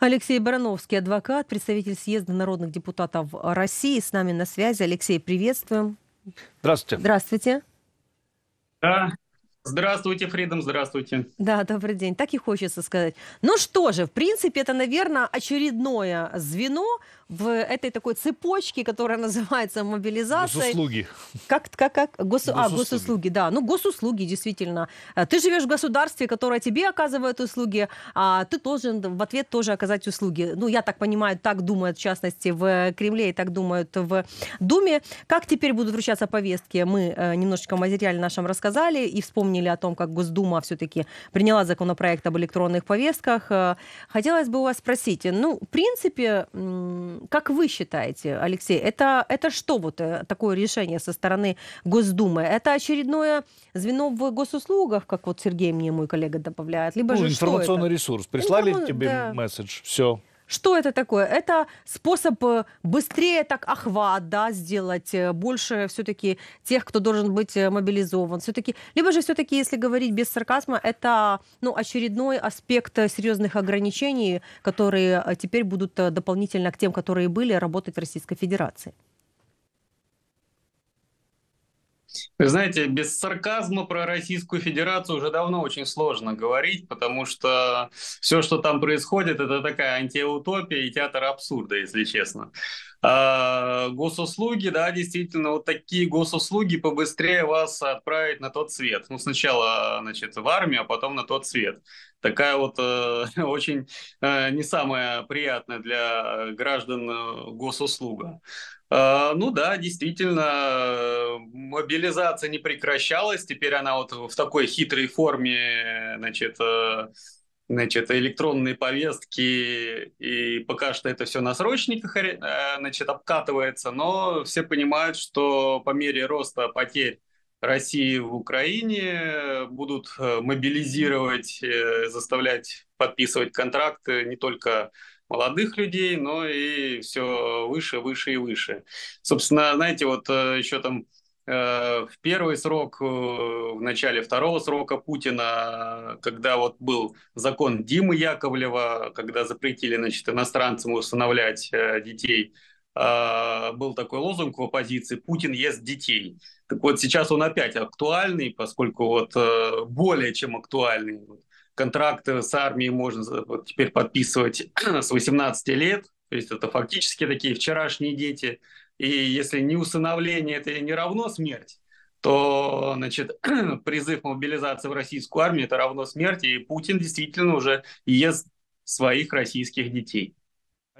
Алексей Барановский, адвокат, представитель съезда народных депутатов России, с нами на связи. Алексей, приветствуем. Здравствуйте. Здравствуйте. Да, Здравствуйте, Фридом, здравствуйте. Да, добрый день. Так и хочется сказать. Ну что же, в принципе, это, наверное, очередное звено в этой такой цепочке, которая называется мобилизацией. Госуслуги. Как, как, как? Госу... А, госуслуги. А, госуслуги, да. Ну, госуслуги, действительно. Э, ты живешь в государстве, которое тебе оказывает услуги, а ты должен в ответ тоже оказать услуги. Ну, я так понимаю, так думают, в частности, в Кремле и так думают в Думе. Как теперь будут вручаться повестки? Мы э, немножечко о материале нашем рассказали и вспомнили о том, как Госдума все-таки приняла законопроект об электронных повестках. Э, хотелось бы у вас спросить, ну, в принципе, как вы считаете, Алексей, это, это что вот э, такое решение со стороны Госдумы? Это очередное звено в госуслугах, как вот Сергей мне мой коллега добавляет? Либо ну, же информационный что это? ресурс. Прислали Информ... тебе да. месседж, все, что это такое? Это способ э, быстрее так охват, да, сделать э, больше все-таки тех, кто должен быть э, мобилизован. Все-таки, либо же все-таки, если говорить без сарказма, это ну, очередной аспект серьезных ограничений, которые теперь будут дополнительно к тем, которые были, работать в Российской Федерации. Вы знаете, без сарказма про Российскую Федерацию уже давно очень сложно говорить, потому что все, что там происходит, это такая антиутопия и театр абсурда, если честно. А госуслуги, да, действительно, вот такие госуслуги побыстрее вас отправить на тот свет. Ну, сначала, значит, в армию, а потом на тот свет. Такая вот э, очень э, не самая приятная для граждан э, госуслуга. А, ну да, действительно, мобилизация не прекращалась. Теперь она вот в такой хитрой форме, значит, э, значит, электронные повестки, и пока что это все на срочниках э, значит, обкатывается, но все понимают, что по мере роста потерь России в Украине будут э, мобилизировать, заставлять подписывать контракты не только молодых людей, но и все выше, выше и выше. Собственно, знаете, вот э, еще там э, в первый срок, э, в начале второго срока Путина, когда вот был закон Димы Яковлева, когда запретили значит, иностранцам усыновлять детей, был такой лозунг в оппозиции «Путин ест детей». Так вот сейчас он опять актуальный, поскольку вот более чем актуальный контракты с армией можно теперь подписывать с 18 лет, то есть это фактически такие вчерашние дети. И если не усыновление это не равно смерть, то значит, призыв мобилизации в российскую армию это равно смерти, и Путин действительно уже ест своих российских детей.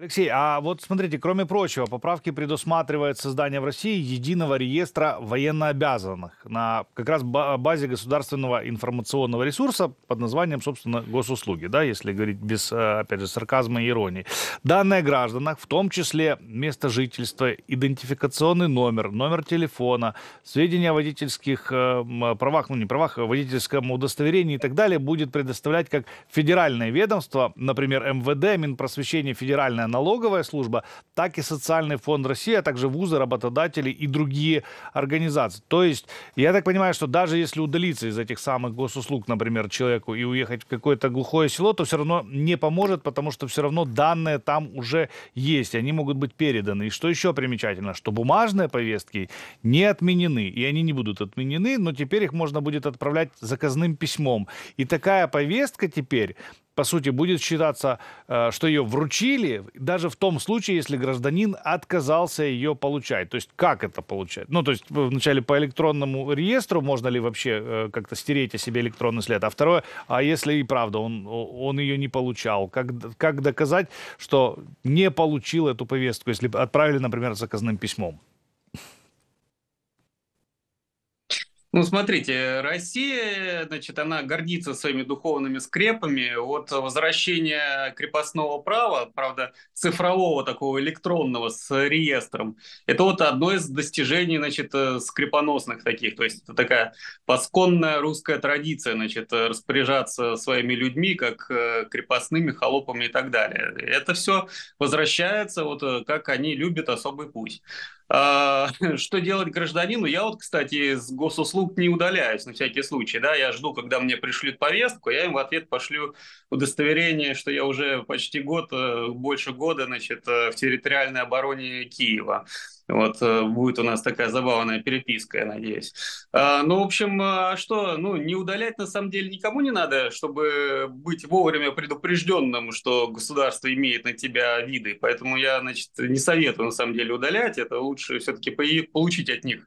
Алексей, а вот смотрите, кроме прочего, поправки предусматривают создание в России единого реестра военнообязанных на как раз базе государственного информационного ресурса под названием, собственно, госуслуги, да, если говорить без, э, опять же, сарказма и иронии. Данные о гражданах, в том числе место жительства, идентификационный номер, номер телефона, сведения о водительских э, правах, ну не правах, о а водительском удостоверении и так далее будет предоставлять как федеральное ведомство, например, МВД, Минпросвещение, федеральное налоговая служба, так и социальный фонд России, а также вузы, работодатели и другие организации. То есть, я так понимаю, что даже если удалиться из этих самых госуслуг, например, человеку и уехать в какое-то глухое село, то все равно не поможет, потому что все равно данные там уже есть, они могут быть переданы. И что еще примечательно, что бумажные повестки не отменены, и они не будут отменены, но теперь их можно будет отправлять заказным письмом. И такая повестка теперь по сути, будет считаться, э, что ее вручили, даже в том случае, если гражданин отказался ее получать. То есть как это получать? Ну, то есть э, вначале по электронному реестру можно ли вообще э, как-то стереть о себе электронный след? А второе, а если и правда он, он ее не получал? Как, как доказать, что не получил эту повестку, если отправили, например, заказным письмом? Ну, смотрите, Россия, значит, она гордится своими духовными скрепами. От возвращения крепостного права, правда, цифрового такого электронного с реестром, это вот одно из достижений, значит, э, скрепоносных таких. То есть это такая посконная русская традиция, значит, э, распоряжаться своими людьми, как э, крепостными, холопами и так далее. Это все возвращается, вот как они любят особый путь. А, что делать гражданину? Я вот, кстати, из госуслуг не удаляюсь на всякий случай. Да? Я жду, когда мне пришлют повестку, я им в ответ пошлю удостоверение, что я уже почти год, э, больше года значит, э, в территориальной обороне Киева. Вот э, будет у нас такая забавная переписка, я надеюсь. А, ну, в общем, а что, ну, не удалять на самом деле никому не надо, чтобы быть вовремя предупрежденным, что государство имеет на тебя виды. Поэтому я, значит, не советую на самом деле удалять. Это лучше все-таки получить от них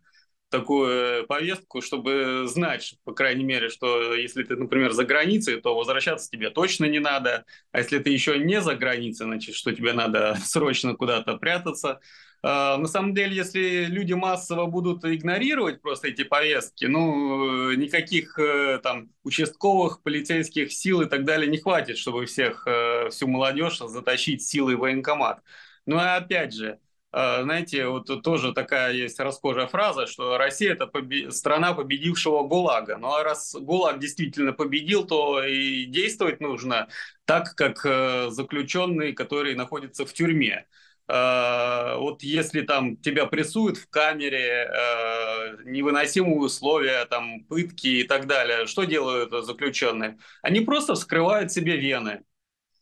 такую э, повестку, чтобы знать, по крайней мере, что если ты, например, за границей, то возвращаться тебе точно не надо, а если ты еще не за границей, значит, что тебе надо срочно куда-то прятаться, а, на самом деле, если люди массово будут игнорировать просто эти повестки, ну, э, никаких э, там участковых, полицейских сил и так далее не хватит, чтобы всех, э, всю молодежь затащить силой в военкомат. Ну, и опять же, знаете, вот тоже такая есть расхожая фраза, что Россия – это побе- страна победившего ГУЛАГа. Ну, а раз ГУЛАГ действительно победил, то и действовать нужно так, как заключенный, который находится в тюрьме. Э, вот если там тебя прессуют в камере, э, невыносимые условия, там пытки и так далее, что делают заключенные? Они просто вскрывают себе вены,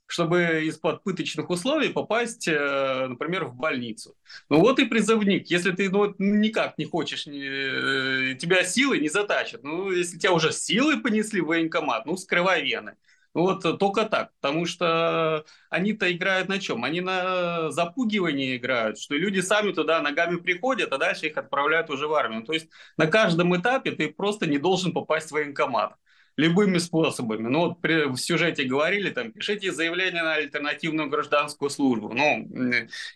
чтобы из-под пыточных условий попасть, э, например, в больницу. Ну вот и призывник. Если ты ну, никак не хочешь, тебя силы не затащат. Ну, если тебя уже силы понесли в военкомат, ну, вскрывай вены. Вот э, только так, потому что они-то играют на чем? Они на э, запугивании играют, что люди сами туда ногами приходят, а дальше их отправляют уже в армию. То есть на каждом этапе ты просто не должен попасть в военкомат любыми способами. Ну, вот при, в сюжете говорили, там, пишите заявление на альтернативную гражданскую службу. Ну,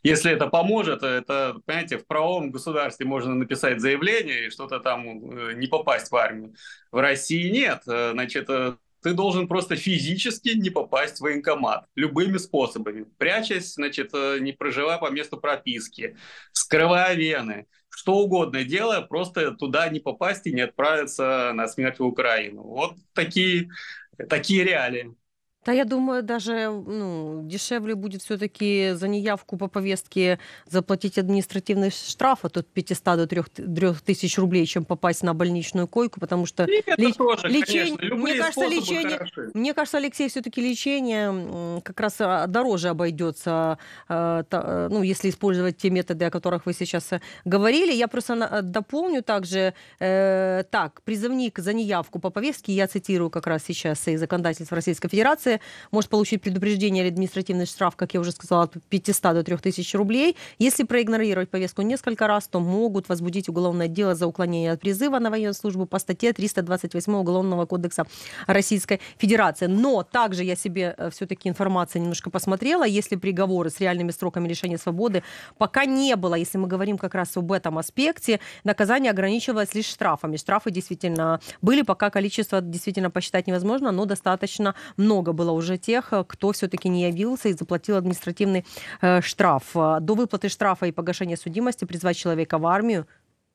если это поможет, это, понимаете, в правом государстве можно написать заявление и что-то там э, не попасть в армию. В России нет. Значит, ты должен просто физически не попасть в военкомат любыми способами, прячась, значит, э, не проживая по месту прописки, скрывая вены, что угодно делая, просто туда не попасть и не отправиться на смерть в Украину. Вот такие, такие реалии. Да, я думаю, даже ну, дешевле будет все-таки за неявку по повестке заплатить административный штраф от а 500 до 3, тысяч рублей, чем попасть на больничную койку, потому что леч... тоже, лечение, мне кажется, лечение, мне кажется, Алексей, все-таки лечение как раз а, дороже обойдется, а, ну, если использовать те методы, о которых вы сейчас э, говорили. Я просто дополню также, э, так, призывник за неявку по повестке, я цитирую как раз сейчас и законодательство Российской Федерации, администрации может получить предупреждение или административный штраф, как я уже сказала, от 500 до 3000 рублей. Если проигнорировать повестку несколько раз, то могут возбудить уголовное дело за уклонение от призыва на военную службу по статье 328 Уголовного кодекса Российской Федерации. Но также я себе э, все-таки информацию немножко посмотрела, если приговоры с реальными сроками лишения свободы пока не было, если мы говорим как раз об этом аспекте, наказание ограничивалось лишь штрафами. Штрафы действительно были, пока количество действительно посчитать невозможно, но достаточно много было было уже тех, э, кто все-таки не явился и заплатил административный э, штраф. Э, до выплаты штрафа и погашения судимости призвать человека в армию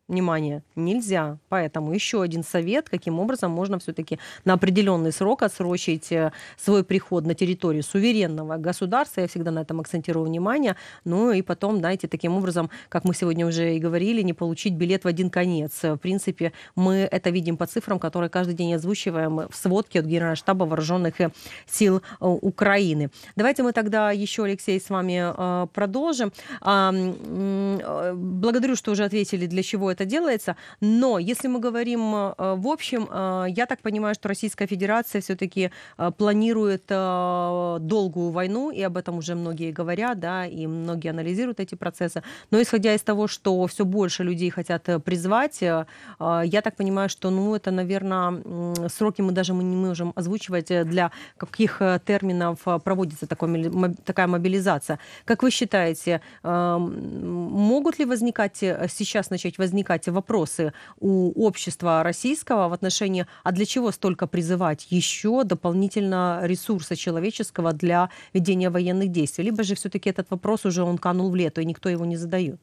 внимание, нельзя. Поэтому еще один совет, каким образом можно все-таки на определенный срок отсрочить э, свой приход на территорию суверенного государства, я всегда на этом акцентирую внимание, ну и потом, знаете, таким образом, как мы сегодня уже и говорили, не получить билет в один конец. В принципе, мы это видим по цифрам, которые каждый день озвучиваем в сводке от Генерального штаба вооруженных э, сил э, Украины. Давайте мы тогда еще, Алексей, с вами продолжим. Благодарю, что уже ответили, для чего это это делается. Но если мы говорим э, в общем, э, я так понимаю, что Российская Федерация все-таки э, планирует долгую войну, и об этом уже многие говорят, да, и многие анализируют эти процессы. Но исходя из того, что все больше людей хотят призвать, я так понимаю, что, ну, это, наверное, сроки мы даже не можем озвучивать для каких терминов проводится такой, такая мобилизация. Как вы считаете, могут ли возникать сейчас начать возникать возникать вопросы у общества российского в отношении, а для чего столько призывать еще дополнительно ресурса человеческого для ведения военных действий? Либо же все-таки этот вопрос уже он канул в лето и никто его не задает.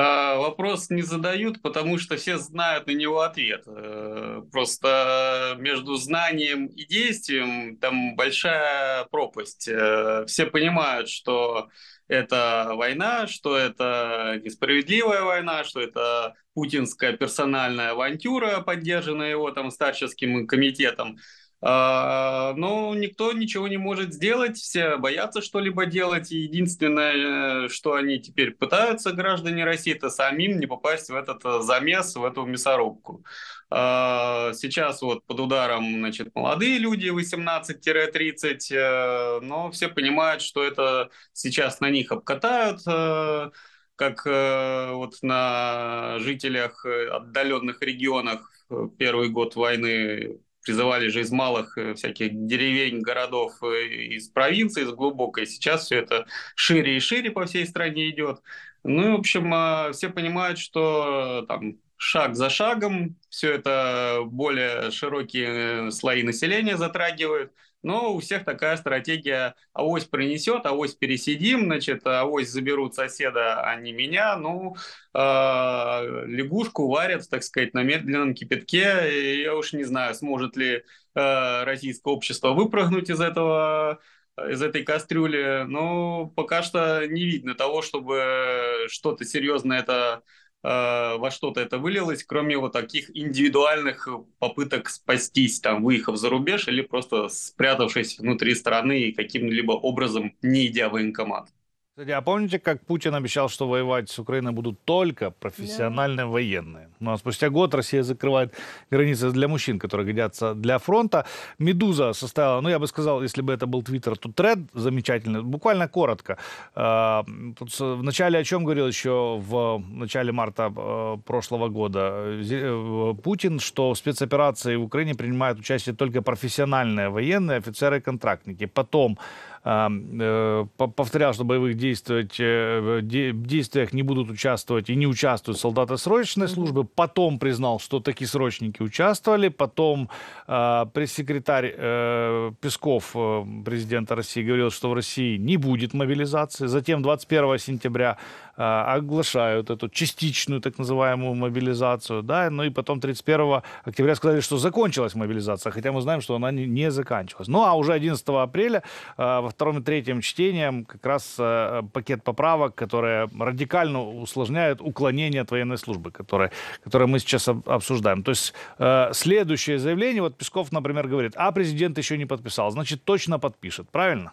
А, вопрос не задают, потому что все знают на него ответ. Э, просто между знанием и действием там большая пропасть. Э, все понимают, что это война, что это несправедливая война, что это путинская персональная авантюра, поддержанная его там старческим комитетом. А, но никто ничего не может сделать, все боятся что-либо делать. И единственное, э, что они теперь пытаются, граждане России, это самим не попасть в этот э, замес, в эту мясорубку. А, сейчас вот под ударом значит, молодые люди 18-30, э, но все понимают, что это сейчас на них обкатают как вот на жителях отдаленных регионах первый год войны призывали же из малых э, всяких деревень, городов, э, из провинции, из глубокой. Сейчас все это шире и шире по всей стране идет. Ну и, в общем, а, все понимают, что э, там шаг за шагом все это более широкие слои населения затрагивают – но ну, у всех такая стратегия «авось принесет, авось пересидим, значит, авось заберут соседа, а не меня». Ну, э, лягушку варят, так сказать, на медленном кипятке. Я уж не знаю, сможет ли э, российское общество выпрыгнуть из этого из этой кастрюли, но ну, пока что не видно того, чтобы что-то серьезное это Э, во что-то это вылилось, кроме вот таких индивидуальных попыток спастись, там, выехав за рубеж или просто спрятавшись внутри страны и каким-либо образом не идя в военкомат? Кстати, а помните, как Путин обещал, что воевать с Украиной будут только профессиональные да. военные? Ну а спустя год Россия закрывает границы для мужчин, которые годятся для фронта. «Медуза» составила, ну я бы сказал, если бы это был твиттер, то тред замечательный, буквально коротко. А, в начале, о чем говорил еще в начале марта э, прошлого года э, Путин, что в спецоперации в Украине принимают участие только профессиональные военные, офицеры контрактники. Потом Э, повторял, что в боевых действиях, э, действиях не будут участвовать и не участвуют солдаты срочной службы. Потом признал, что такие срочники участвовали. Потом а, пресс-секретарь э, Песков президента России говорил, что в России не будет мобилизации. Затем 21 сентября а, оглашают эту частичную так называемую мобилизацию, да, ну и потом 31 октября сказали, что закончилась мобилизация, хотя мы знаем, что она не, заканчивалась. Ну а уже 11 апреля э, втором и третьем чтением как раз э, э, пакет поправок, которые радикально усложняют уклонение от военной службы, которые, которые мы сейчас обсуждаем. То есть э, следующее заявление, вот Песков, например, говорит, а президент еще не подписал, значит, точно подпишет, правильно?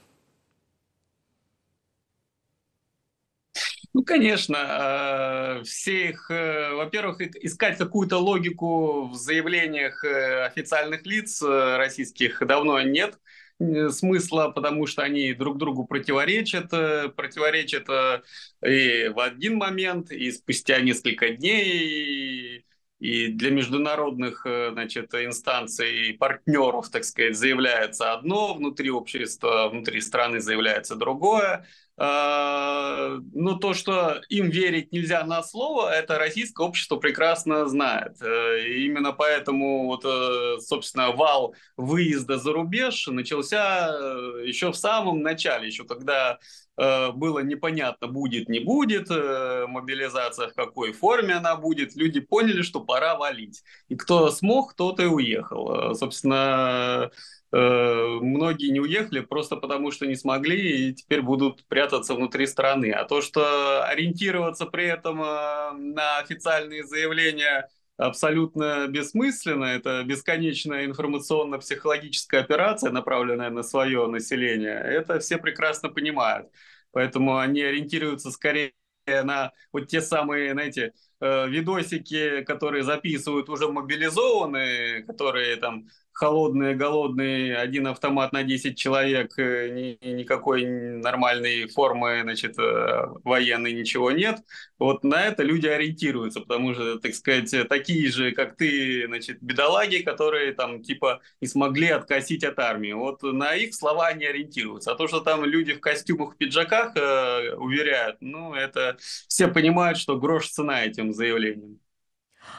Ну, конечно, все их, во-первых, искать какую-то логику в заявлениях официальных лиц российских давно нет. Э, смысла, потому что они друг другу противоречат, э, противоречат э, и в один момент, и спустя несколько дней, и для международных значит, инстанций и партнеров, так сказать, заявляется одно, внутри общества, внутри страны заявляется другое. А, ну, то, что им верить нельзя на слово, это российское общество прекрасно знает. Э, именно поэтому, вот, э, собственно, вал выезда за рубеж начался э, еще в самом начале, еще когда было непонятно, будет, не будет, мобилизация в какой форме она будет, люди поняли, что пора валить. И кто смог, тот и уехал. Собственно, Э, многие не уехали просто потому, что не смогли и теперь будут прятаться внутри страны. А то, что ориентироваться при этом э, на официальные заявления абсолютно бессмысленно, это бесконечная информационно-психологическая операция, направленная на свое население, это все прекрасно понимают. Поэтому они ориентируются скорее на вот те самые, знаете, э, видосики, которые записывают уже мобилизованные, которые там холодные, голодные, один автомат на 10 человек, э, ни, никакой нормальной формы, значит, э, военной ничего нет. Вот на это люди ориентируются, потому что, так сказать, такие же, как ты, значит, бедолаги, которые там типа не смогли откосить от армии. Вот на их слова они ориентируются. А то, что там люди в костюмах, в пиджаках э, уверяют, ну, это все понимают, что грош цена этим заявлением.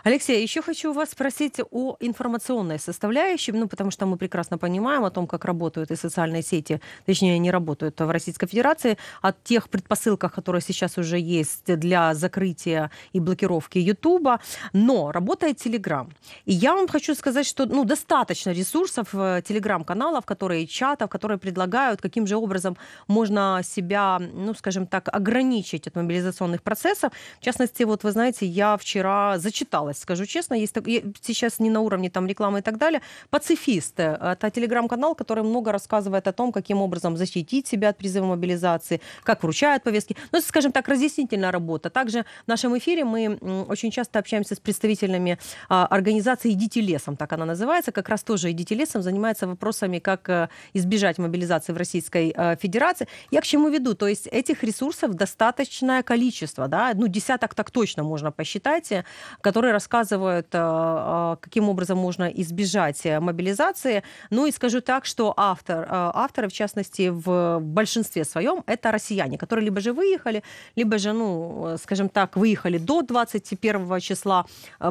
Алексей, а еще хочу вас спросить о информационной составляющей, ну, потому что мы прекрасно понимаем о том, как работают и социальные сети, точнее, не работают в Российской Федерации, о тех предпосылках, которые сейчас уже есть для закрытия и блокировки Ютуба, но работает Телеграм. И я вам хочу сказать, что ну, достаточно ресурсов, э, телеграм-каналов, которые чатов, которые предлагают, каким же образом можно себя, ну, скажем так, ограничить от мобилизационных процессов. В частности, вот вы знаете, я вчера зачитала зачиталась, скажу честно. Есть Сейчас не на уровне там рекламы и так далее. пацифисты, Это телеграм-канал, который много рассказывает о том, каким образом защитить себя от призыва мобилизации, как вручают повестки. Ну, скажем так, разъяснительная работа. Также в нашем эфире мы очень часто общаемся с представителями а, организации «Идите лесом», так она называется. Как раз тоже «Идите лесом» занимается вопросами, как э, избежать мобилизации в Российской э, Федерации. Я к чему веду? То есть этих ресурсов достаточное количество, да, ну, десяток так точно можно посчитать, э, которые которые рассказывают, э, а, каким образом можно избежать э, мобилизации. Ну и скажу так, что автор, э, авторы, в частности, в большинстве своем это россияне, которые либо же выехали, либо же, ну, скажем так, выехали до 21 числа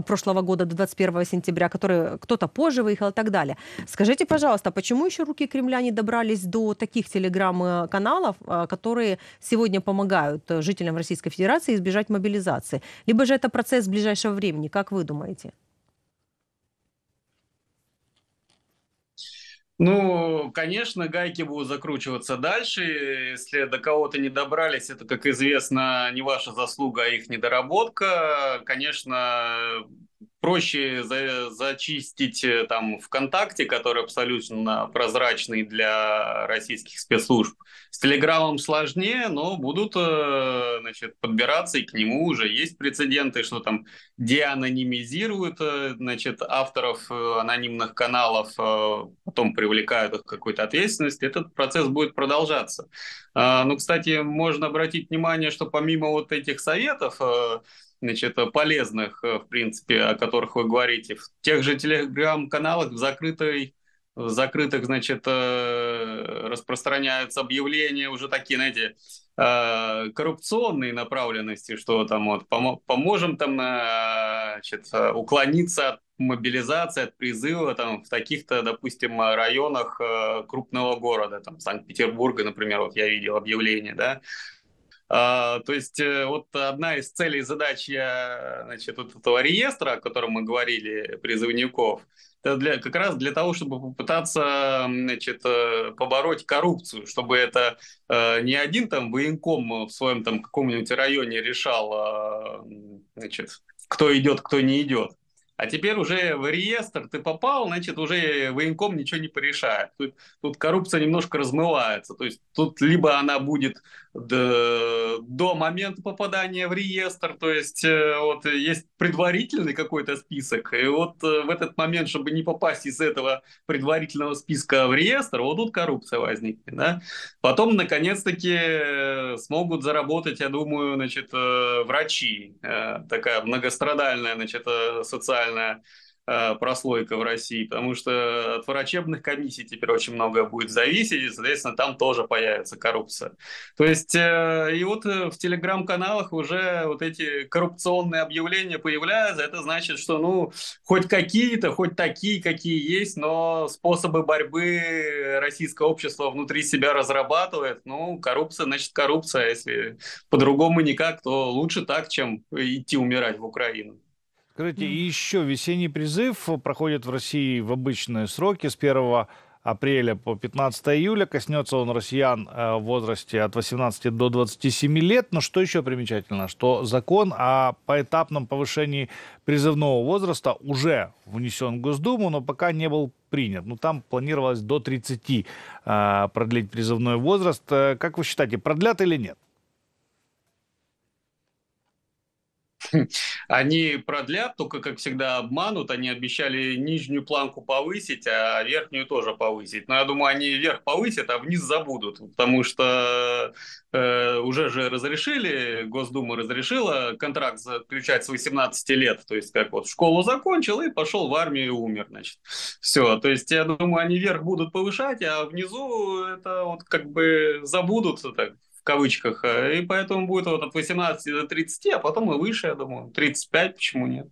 прошлого года, до 21 сентября, которые кто-то позже выехал и так далее. Скажите, пожалуйста, почему еще руки Кремля не добрались до таких телеграм-каналов, которые сегодня помогают жителям Российской Федерации избежать мобилизации? Либо же это процесс ближайшего времени? времени, как вы думаете? Ну, конечно, гайки будут закручиваться дальше. Если до кого-то не добрались, это, как известно, не ваша заслуга, а их недоработка. Конечно, проще за, зачистить э, там ВКонтакте, который абсолютно прозрачный для российских спецслужб. С Телеграмом сложнее, но будут э, значит, подбираться, и к нему уже есть прецеденты, что там деанонимизируют э, значит, авторов анонимных каналов, потом привлекают их к какой-то ответственности. Этот процесс будет продолжаться. А, ну, кстати, можно обратить внимание, что помимо вот этих советов, значит, э, полезных, э, в принципе, о которых вы говорите. В тех же телеграм-каналах в закрытой в закрытых, значит, э, распространяются объявления уже такие, знаете, коррупционные направленности, что там вот помо поможем там значит, уклониться от мобилизации, от призыва там в таких-то, допустим, районах крупного города, там Санкт-Петербурга, например, вот я видел объявление, да, а, то есть э, вот одна из целей и задач значит, вот этого реестра, о котором мы говорили, призывников, это для, как раз для того, чтобы попытаться значит, э, побороть коррупцию, чтобы это э, не один там военком в своем там каком-нибудь районе решал, а, значит, кто идет, кто не идет, а теперь уже в реестр ты попал, значит, уже военком ничего не порешает. Тут, тут коррупция немножко размывается. То есть тут либо она будет до, до момента попадания в реестр, то есть э, вот есть предварительный какой-то список, и вот э, в этот момент, чтобы не попасть из этого предварительного списка в реестр, вот тут коррупция возникнет. Да? Потом, наконец-таки, э, смогут заработать, я думаю, значит, врачи. Такая многострадальная, значит, социальная социальная э, прослойка в России, потому что от врачебных комиссий теперь очень многое будет зависеть, и, соответственно, там тоже появится коррупция. То есть, э, и вот э, в телеграм-каналах уже вот эти коррупционные объявления появляются, это значит, что, ну, хоть какие-то, хоть такие, какие есть, но способы борьбы российское общество внутри себя разрабатывает, ну, коррупция, значит, коррупция, а если по-другому никак, то лучше так, чем идти умирать в Украину. Скажите, и еще весенний призыв проходит в России в обычные сроки с 1 апреля по 15 июля. Коснется он россиян э, в возрасте от 18 до 27 лет. Но что еще примечательно, что закон о поэтапном повышении призывного возраста уже внесен в Госдуму, но пока не был принят. Но ну, там планировалось до 30 э, продлить призывной возраст. Э, как вы считаете, продлят или нет? Они продлят, только, как всегда, обманут. Они обещали нижнюю планку повысить, а верхнюю тоже повысить. Но я думаю, они вверх повысят, а вниз забудут, потому что э, уже же разрешили, Госдума разрешила контракт заключать с 18 лет. То есть, как вот школу закончил и пошел в армию и умер, значит. Все. То есть, я думаю, они вверх будут повышать, а внизу это вот как бы забудут так, кавычках. Э, и поэтому будет вот от 18 до 30, а потом и выше, я думаю, 35, почему нет?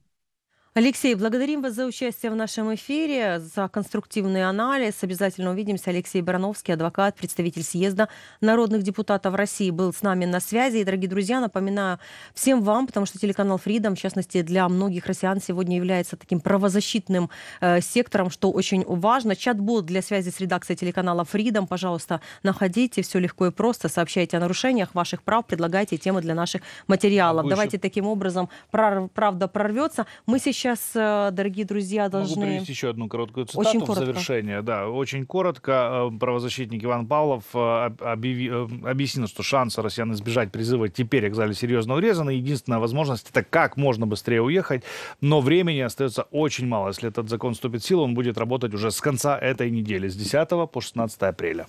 Алексей, благодарим вас за участие в нашем эфире, за конструктивный анализ. Обязательно увидимся. Алексей Барановский, адвокат, представитель съезда народных депутатов России, был с нами на связи. И, дорогие друзья, напоминаю всем вам, потому что телеканал Freedom, в частности, для многих россиян сегодня является таким правозащитным э, сектором, что очень важно. Чат-бот для связи с редакцией телеканала Freedom, пожалуйста, находите. Все легко и просто. Сообщайте о нарушениях ваших прав, предлагайте темы для наших материалов. А больше... Давайте таким образом правда прорвется. Мы сейчас сейчас, э, дорогие друзья, должны... Могу привести еще одну короткую цитату очень коротко. в завершение. Да, очень коротко. Э, правозащитник Иван Павлов э, объяснил, что шансы россиян избежать призыва теперь экзамен серьезно урезаны. Единственная возможность — это как можно быстрее уехать. Но времени остается очень мало. Если этот закон вступит в силу, он будет работать уже с конца этой недели, с 10 по 16 апреля.